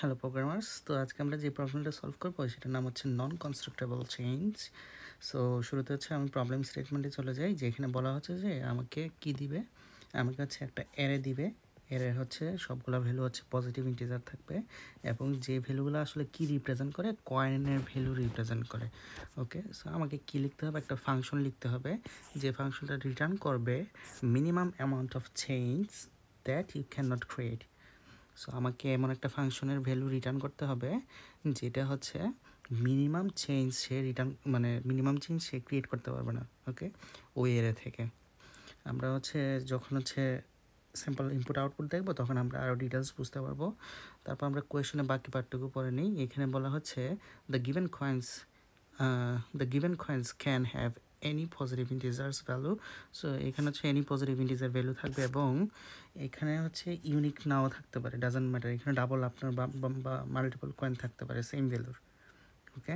hello programmers তো আজকে আমরা যে প্রবলেমটা সলভ করবো সেটার নাম হচ্ছে নন কনস্ট্রাক্টেবল চেঞ্জ সো শুরুতে হচ্ছে আমি প্রবলেম স্টেটমেন্টে চলে যাই যেখানে বলা হচ্ছে যে আমাকে কি দিবে আমাকে কাছে একটা এরে দিবে এর হচ্ছে সবগুলো ভ্যালু হচ্ছে পজিটিভ ইন্টিজার থাকবে এবং যে ভ্যালুগুলো আসলে কি রিপ্রেজেন্ট করে কয়েনের ভ্যালু রিপ্রেজেন্ট করে ওকে সো আমাকে কি লিখতে হবে একটা ফাংশন লিখতে হবে যে ফাংশনটা রিটার্ন করবে minimum amount of change that you can not create so আমাকে এমন একটা ফাংশনের ভ্যালু রিটার্ন করতে হবে যেটা হচ্ছে মিনিমাম চেঞ্জ সে রিটার্ন মানে মিনিমাম চেঞ্জ সে ক্রিয়েট করতে পারবে না ওকে ওই এর থেকে আমরা হচ্ছে যখন হচ্ছে স্যাম্পল ইনপুট আউটপুট দেখবো তখন আমরা আরও ডিটেলস বুঝতে পারবো তারপর আমরা কোয়েশনে বাকি পার্টটুকু পরে নিই এখানে বলা হচ্ছে the given coins the given coins can have any positive integers value so এখানে হচ্ছে এনি পজিটিভ ইন্টিজার ভ্যালু থাকবে এবং এখানে হচ্ছে ইউনিক নাও থাকতে পারে ডাজেন্ট ম্যাটার এখানে ডাবল আপনার বা মাল্টিপল কয়েন থাকতে পারে সেম ভ্যালুর ওকে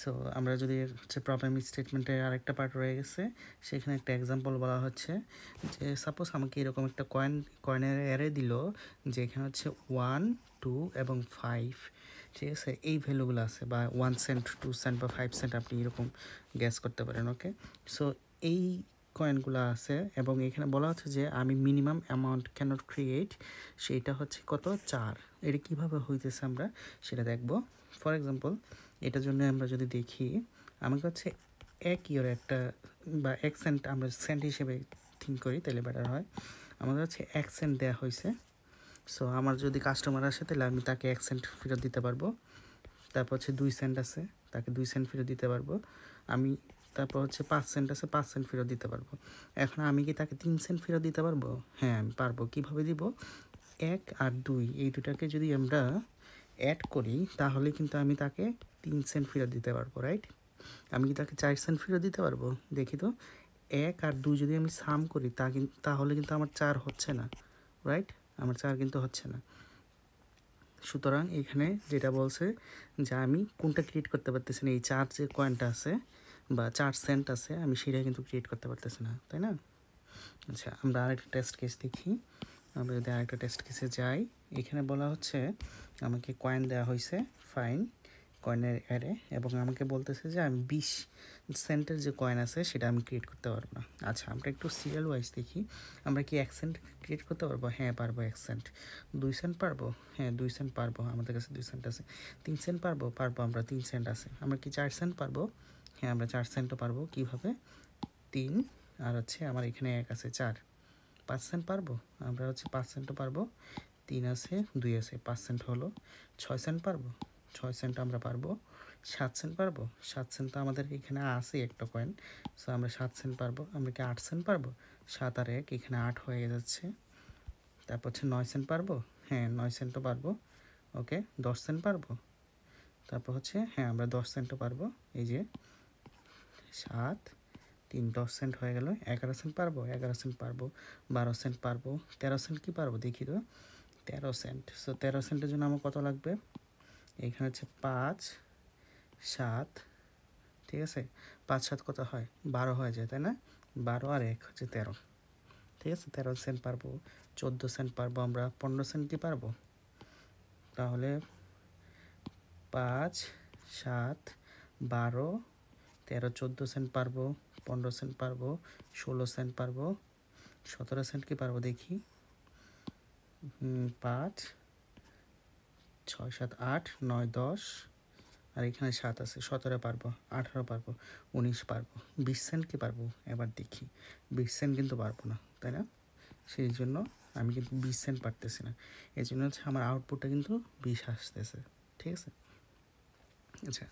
সো আমরা যদি হচ্ছে প্রবলেম স্টেটমেন্টের আরেকটা পার্ট রয়ে গেছে সেখানে একটা এক্সাম্পল বলা হচ্ছে যে সাপোজ আমাকে এরকম একটা কয়েন কয়েনের অ্যারে দিল এখানে হচ্ছে ওয়ান টু এবং ফাইভ ঠিক আছে এই ভ্যালুগুলো আছে বা ওয়ান সেন্ট টু সেন্ট বা ফাইভ সেন্ট আপনি এরকম গ্যাস করতে পারেন ওকে সো এই কয়েনগুলো আছে এবং এখানে বলা হচ্ছে যে আমি মিনিমাম অ্যামাউন্ট ক্যানট ক্রিয়েট সেটা হচ্ছে কত চার এটা কিভাবে হইতেছে আমরা সেটা দেখব ফর এক্সাম্পল এটার জন্য আমরা যদি দেখি আমাকে হচ্ছে এক ইয়র একটা বা এক সেন্ট আমরা সেন্ট হিসেবে থিঙ্ক করি তাহলে বেটার হয় আমাদের হচ্ছে এক সেন্ট দেওয়া হয়েছে সো আমার যদি কাস্টমার আসে তাহলে আমি তাকে এক সেন্ট ফেরত দিতে পারবো তারপর হচ্ছে দুই সেন্ট আছে তাকে দুই সেন্ট ফেরত দিতে পারবো আমি তারপর হচ্ছে পাঁচ সেন্ট আছে পাঁচ সেন্ট ফেরত দিতে পারবো এখন আমি কি তাকে তিন সেন্ট ফেরত দিতে পারবো হ্যাঁ আমি পারবো কীভাবে দিব এক আর দুই এই দুটাকে যদি আমরা অ্যাড করি তাহলে কিন্তু আমি তাকে তিন সেন্ট ফেরত দিতে পারবো রাইট আমি কি তাকে চার সেন্ট ফেরত দিতে পারবো দেখি তো এক আর দুই যদি আমি সাম করি তা কিন্তু তাহলে কিন্তু আমার চার হচ্ছে না রাইট আমার চার কিন্তু হচ্ছে না সুতরাং এখানে যেটা বলছে যে আমি কোনটা ক্রিয়েট করতে পারতেছি না এই চার যে কয়েনটা আছে বা চার সেন্ট আছে আমি সেটা কিন্তু ক্রিয়েট করতে পারতেছি না তাই না আচ্ছা আমরা আরেকটা টেস্ট কেস দেখি আমরা যদি আরেকটা টেস্ট কেসে যাই এখানে বলা হচ্ছে আমাকে কয়েন দেওয়া হয়েছে ফাইন কয়েনের অ্যারে এবং আমাকে বলতেছে যে আমি বিশ সেন্টের যে কয়েন আছে সেটা আমি ক্রিয়েট করতে পারবো না আচ্ছা আমরা একটু সিরিয়াল ওয়াইজ দেখি আমরা কি এক সেন্ট ক্রিয়েট করতে পারবো হ্যাঁ পারবো এক সেন্ট দুই সেন্ট পারবো হ্যাঁ দুই সেন্ট পারবো আমাদের কাছে দুই সেন্ট আছে তিন সেন্ট পারবো পারবো আমরা তিন সেন্ট আছে আমরা কি চার সেন্ট পারবো হ্যাঁ আমরা চার সেন্টও পারবো কীভাবে তিন আর হচ্ছে আমার এখানে এক আছে চার পাঁচ সেন্ট পারবো আমরা হচ্ছে পাঁচ সেন্টও পারবো তিন আছে দুই আছে পাঁচ সেন্ট হলো ছয় সেন্ট পারবো ছয় সেন্ট আমরা পারবো সাত সেন্ট পারবো সাত সেন্ট তো আমাদের এখানে আছে একটা কয়েন সো আমরা সাত সেন্ট পারবো আমরা কি আট সেন্ট পারবো সাত আর এক এখানে আট হয়ে যাচ্ছে তারপর হচ্ছে নয় সেন্ট পারবো হ্যাঁ নয় সেন্টও পারবো ওকে দশ সেন্ট পারবো তারপর হচ্ছে হ্যাঁ আমরা দশ সেন্টও পারবো এই যে সাত তিন দশ সেন্ট হয়ে গেল এগারো সেন্ট পারবো এগারো সেন্ট পারবো বারো সেন্ট পারবো তেরো সেন্ট কি পারবো দেখি তো তেরো সেন্ট সো তেরো সেন্টের জন্য আমার কত লাগবে এখানে হচ্ছে পাঁচ সাত ঠিক আছে পাঁচ সাত কত হয় বারো হয়ে যায় তাই না বারো আর এক হচ্ছে তেরো ঠিক আছে তেরো সেন্ট পারবো চোদ্দো সেন্ট পারবো আমরা পনেরো সেন্ট কি পারবো তাহলে পাঁচ সাত বারো তেরো চোদ্দো সেন্ট পারবো পনেরো সেন্ট পারবো ষোলো সেন্ট পারবো সতেরো সেন্ট কি পারবো দেখি পাঁচ ছয় সাত আট নয় দশ আর এখানে সাত আছে সতেরো পারবো আঠারো পারবো উনিশ পারবো বিশ সেন্ট কি পারবো এবার দেখি বিশ সেন্ট কিন্তু পারবো না তাই না সেই জন্য আমি কিন্তু বিশ সেন্ট পারতেছি না এই জন্য হচ্ছে আমার আউটপুটটা কিন্তু বিশ আসতেছে ঠিক আছে আচ্ছা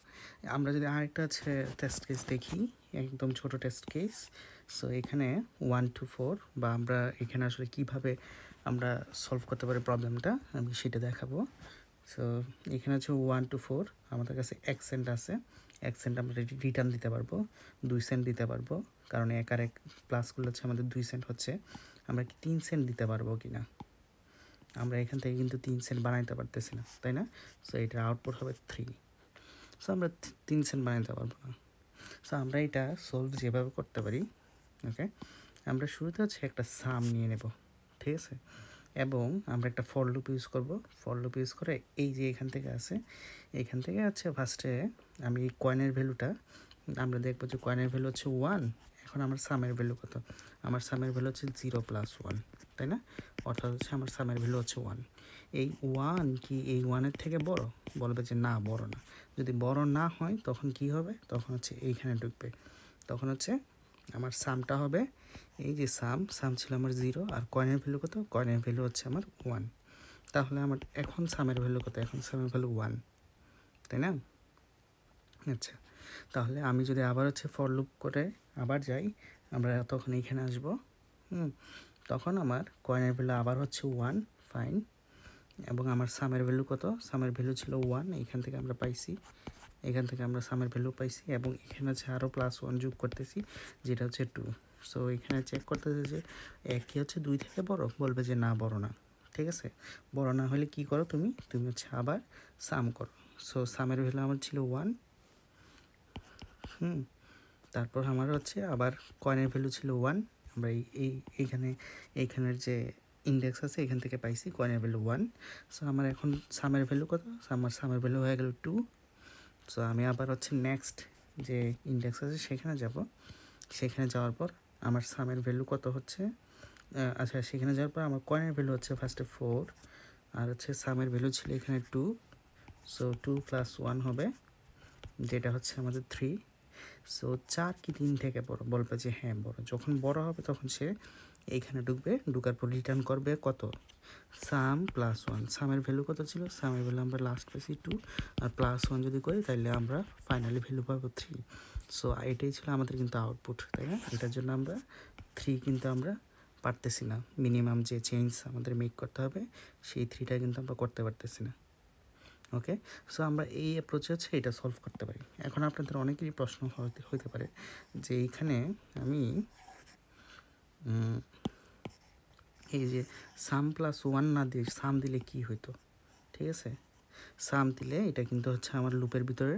আমরা যদি আরেকটা হচ্ছে টেস্ট কেস দেখি একদম ছোট টেস্ট কেস সো এখানে ওয়ান টু ফোর বা আমরা এখানে আসলে কিভাবে আমরা সলভ করতে পারি প্রবলেমটা আমি সেটা দেখাবো সো এখানে হচ্ছে ওয়ান টু ফোর আমাদের কাছে এক সেন্ট আছে এক সেন্ট আমরা রিটার্ন দিতে পারবো দুই সেন্ট দিতে পারবো কারণ এক আর এক প্লাস করলে হচ্ছে আমাদের দুই সেন্ট হচ্ছে আমরা কি তিন সেন্ট দিতে পারবো কি না আমরা এখান থেকে কিন্তু তিন সেন্ট বানাইতে পারতেছি না তাই না সো এটার আউটপুট হবে থ্রি সো আমরা তিন সেন্ট বানাইতে পারবো না সো আমরা এটা সলভ যেভাবে করতে পারি ওকে আমরা শুরুতে হচ্ছে একটা সাম নিয়ে নেব ঠিক আছে এবং আমরা একটা ফল লুপ ইউজ করব ফল লুপ ইউজ করে এই যে এখান থেকে আছে এখান থেকে আছে ফার্স্টে আমি এই কয়েনের ভ্যালুটা আমরা দেখবো যে কয়েনের ভ্যালু হচ্ছে ওয়ান এখন আমার সামের ভ্যালু কত আমার সামের ভ্যালু হচ্ছে জিরো প্লাস ওয়ান তাই না অর্থাৎ হচ্ছে আমার সামের ভ্যালু হচ্ছে ওয়ান এই ওয়ান কি এই ওয়ানের থেকে বড় বলবে যে না বড় না যদি বড় না হয় তখন কি হবে তখন হচ্ছে এইখানে ঢুকবে তখন হচ্ছে আমার সামটা হবে এই যে সাম সাম ছিল আমার জিরো আর কয়েনের ভ্যালু কত কয়েনের ভ্যালু হচ্ছে আমার ওয়ান তাহলে আমার এখন সামের ভ্যালু কত এখন সামের ভ্যালু ওয়ান তাই না আচ্ছা তাহলে আমি যদি আবার হচ্ছে ফর লুপ করে আবার যাই আমরা তখন এইখানে আসব হুম তখন আমার কয়েনের ভ্যালু আবার হচ্ছে ওয়ান ফাইন এবং আমার সামের ভ্যালু কত সামের ভ্যালু ছিল ওয়ান এইখান থেকে আমরা পাইছি এখান থেকে আমরা সামের ভ্যালু পাইছি এবং এখানে হচ্ছে আরও প্লাস ওয়ান যোগ করতেছি যেটা হচ্ছে টু সো এখানে চেক করতেছে যে একই হচ্ছে দুই থেকে বড় বলবে যে না বড় না ঠিক আছে বড় না হলে কি করো তুমি তুমি হচ্ছে আবার সাম করো সো সামের ভ্যালু আমার ছিল ওয়ান হুম তারপর আমার হচ্ছে আবার কয়েনের ভ্যালু ছিল ওয়ান আমরা এই এইখানে এইখানের যে ইন্ডেক্স আছে এখান থেকে পাইছি কয়েনের ভ্যালু ওয়ান সো আমার এখন সামের ভ্যালু কত আমার সামের ভ্যালু হয়ে গেল টু সো আমি আবার হচ্ছে নেক্সট যে ইন্ডেক্স আছে সেখানে যাব সেখানে যাওয়ার পর আমার সামের ভ্যালু কত হচ্ছে আচ্ছা সেখানে যাওয়ার পর আমার কয়েনের ভ্যালু হচ্ছে ফার্স্টে ফোর আর হচ্ছে সামের ভ্যালু ছিল এখানে two so two plus one হবে যেটা হচ্ছে আমাদের থ্রি সো চার কি তিন থেকে বড় বলবে যে হ্যাঁ বড় যখন বড় হবে তখন সে এইখানে ঢুকবে ঢুকার পর রিটার্ন করবে কত সাম প্লাস ওয়ান সামের ভ্যালু কত ছিল সামের ভ্যালু আমরা লাস্ট পেয়েছি টু আর প্লাস ওয়ান যদি করি তাহলে আমরা ফাইনালি ভ্যালু পাবো থ্রি সো এটাই ছিল আমাদের কিন্তু আউটপুট তাই না এটার জন্য আমরা থ্রি কিন্তু আমরা পারতেছি না মিনিমাম যে চেঞ্জ আমাদের মেক করতে হবে সেই থ্রিটা কিন্তু আমরা করতে পারতেছি না ওকে সো আমরা এই অ্যাপ্রোচে হচ্ছে এটা সলভ করতে পারি এখন আপনাদের অনেকেরই প্রশ্ন হইতে পারে যে এইখানে আমি এই যে সাম প্লাস ওয়ান না দিয়ে সাম দিলে কি হইতো ঠিক আছে সাম দিলে এটা কিন্তু হচ্ছে আমার লুপের ভিতরে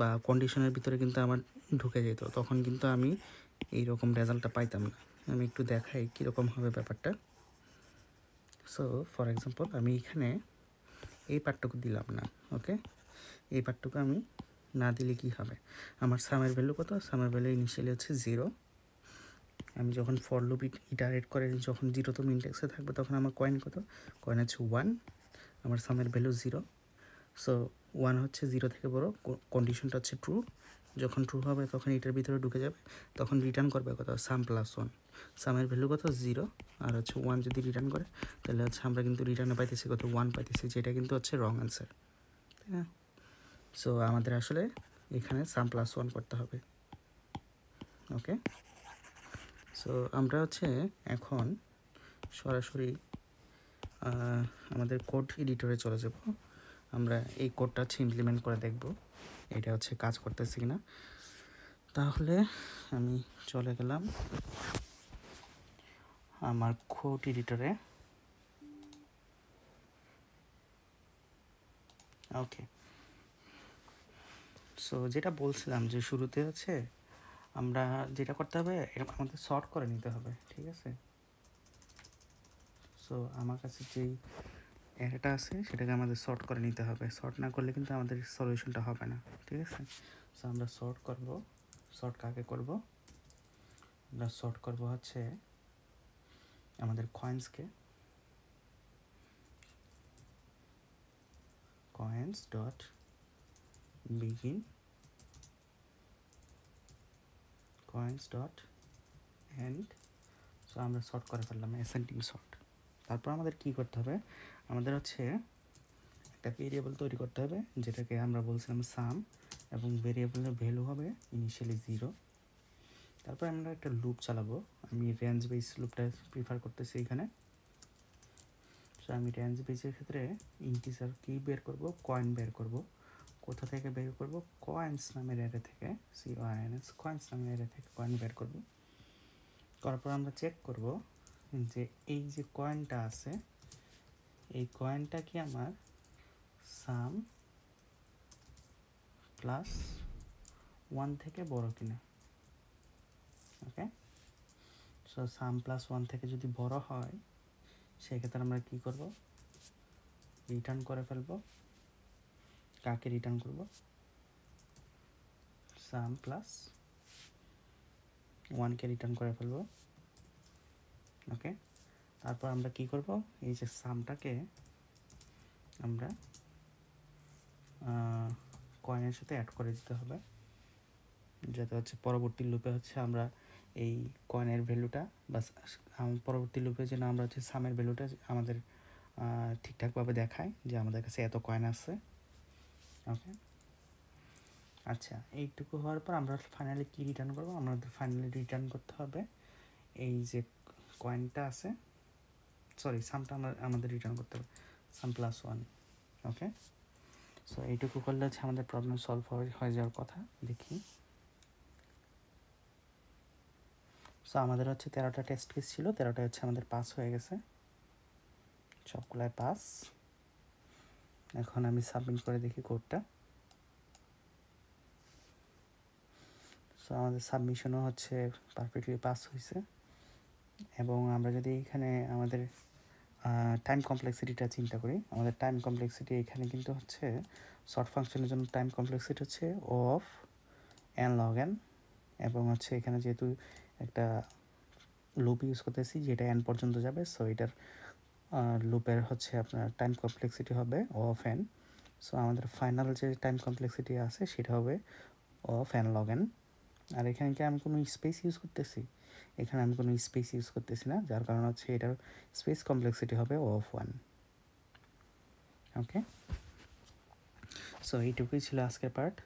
বা কন্ডিশনের ভিতরে কিন্তু আমার ঢুকে যেত তখন কিন্তু আমি এই রকম রেজাল্টটা পাইতাম না আমি একটু দেখাই কীরকম হবে ব্যাপারটা সো ফর এক্সাম্পল আমি এখানে এই পার্টটুকু দিলাম না ওকে এই পার্টটুকু আমি না দিলে কি হবে আমার সামের ভ্যালু কত সামের ভ্যালু ইনিশিয়ালি হচ্ছে জিরো আমি যখন ফর লুপ ইটারেট করে যখন জিরো তো মিনটেক্সে থাকবে তখন আমার কয়েন কত কয়েন হচ্ছে ওয়ান আমার সামের ভ্যালু জিরো সো ওয়ান হচ্ছে জিরো থেকে বড় কন্ডিশনটা হচ্ছে ট্রু যখন ট্রু হবে তখন এটার ভিতরে ঢুকে যাবে তখন রিটার্ন করবে কত সাম প্লাস ওয়ান সামের ভ্যালু কত জিরো আর হচ্ছে ওয়ান যদি রিটার্ন করে তাহলে হচ্ছে আমরা কিন্তু রিটার্নে পাইতেছি কত ওয়ান পাইতেছি যেটা কিন্তু হচ্ছে রং অ্যান্সার তাই না সো আমাদের আসলে এখানে সাম প্লাস ওয়ান করতে হবে ওকে সো আমরা হচ্ছে এখন সরাসরি আমাদের কোড এডিটরে চলে যাব আমরা এই কোডটা হচ্ছে ইমপ্লিমেন্ট করে দেখব এটা হচ্ছে কাজ করতেছি না তাহলে আমি চলে গেলাম আমার কোট এডিটরে ওকে সো যেটা বলছিলাম যে শুরুতে হচ্ছে আমরা যেটা করতে হবে আমাদের শর্ট করে নিতে হবে ঠিক আছে সো আমার কাছে যেই অ্যারেটা আছে সেটাকে আমাদের শর্ট করে নিতে হবে শর্ট না করলে কিন্তু আমাদের সলিউশনটা হবে না ঠিক আছে সো আমরা শর্ট করব শর্ট কাকে করব আমরা শর্ট করব হচ্ছে আমাদের কয়েন্সকে coins dot begin coins dot end so আমরা শর্ট করে ফেললাম এসেন্টিং শর্ট তারপর আমাদের কি করতে হবে আমাদের হচ্ছে একটা ভেরিয়েবল তৈরি করতে হবে যেটাকে আমরা বলছিলাম সাম এবং ভেরিয়েবলের ভ্যালু হবে ইনিশিয়ালি জিরো তারপর আমরা একটা লুপ চালাবো আমি রেঞ্জ বেস লুপটা প্রিফার করতেছি এখানে সো আমি রেঞ্জ বেসের ক্ষেত্রে ইন্টিজার কি বের করব কয়েন বের করব কোথা থেকে বের করব কয়েন্স নামের এরে থেকে এস কয়েন্স নামের অ্যারে থেকে কয়েন বের করব করার পর আমরা চেক করব যে এই যে কয়েনটা আছে এই কয়েনটা কি আমার সাম প্লাস ওয়ান থেকে বড় কিনা okay so sum plus one থেকে যদি বড় হয় সেক্ষেত্রে আমরা কি করব রিটার্ন করে ফেলব কাকে রিটার্ন করব সাম প্লাস ওয়ানকে রিটার্ন করে ফেলব ওকে তারপর আমরা কি করব এই যে সামটাকে আমরা কয়েনের সাথে অ্যাড করে দিতে হবে যাতে হচ্ছে পরবর্তী লুপে হচ্ছে আমরা এই কয়েনের ভ্যালুটা বা পরবর্তী লুপে যেন আমরা হচ্ছে সামের ভ্যালুটা আমাদের ঠিকঠাকভাবে দেখায় যে আমাদের কাছে এত কয়েন আছে ওকে আচ্ছা এইটুকু হওয়ার পর আমরা ফাইনালি কি রিটার্ন করবো আমাদের ফাইনালি রিটার্ন করতে হবে এই যে কয়েনটা আছে সরি সামটা আমাদের রিটার্ন করতে হবে sum plus one okay so এইটুকু করলে হচ্ছে আমাদের প্রবলেম সলভ হয়ে যাওয়ার কথা দেখি সো আমাদের হচ্ছে তেরোটা টেস্ট কেস ছিল তেরোটা হচ্ছে আমাদের পাস হয়ে গেছে সবগুলায় পাস এখন আমি সাবমিট করে দেখি কোডটা সো আমাদের সাবমিশনও হচ্ছে পারফেক্টলি পাস হয়েছে এবং আমরা যদি এখানে আমাদের টাইম কমপ্লেক্সিটিটা চিন্তা করি আমাদের টাইম কমপ্লেক্সিটি এখানে কিন্তু হচ্ছে শর্ট ফাংশনের জন্য টাইম কমপ্লেক্সিটি হচ্ছে O of n log n এবং হচ্ছে এখানে যেহেতু একটা লুপ ইউজ করতেছি যেটা এন পর্যন্ত যাবে সো এটার লুপের হচ্ছে আপনার টাইম কমপ্লেক্সিটি হবে ও অফ এন সো আমাদের ফাইনাল যে টাইম কমপ্লেক্সিটি আছে সেটা হবে অফ এন লগ এন আর এখানে কি আমি কোনো স্পেস ইউজ করতেছি এখানে আমি কোনো স্পেস ইউজ করতেছি না যার কারণ হচ্ছে এটার স্পেস কমপ্লেক্সিটি হবে O of one okay so এইটুকুই ছিল আজকের পার্ট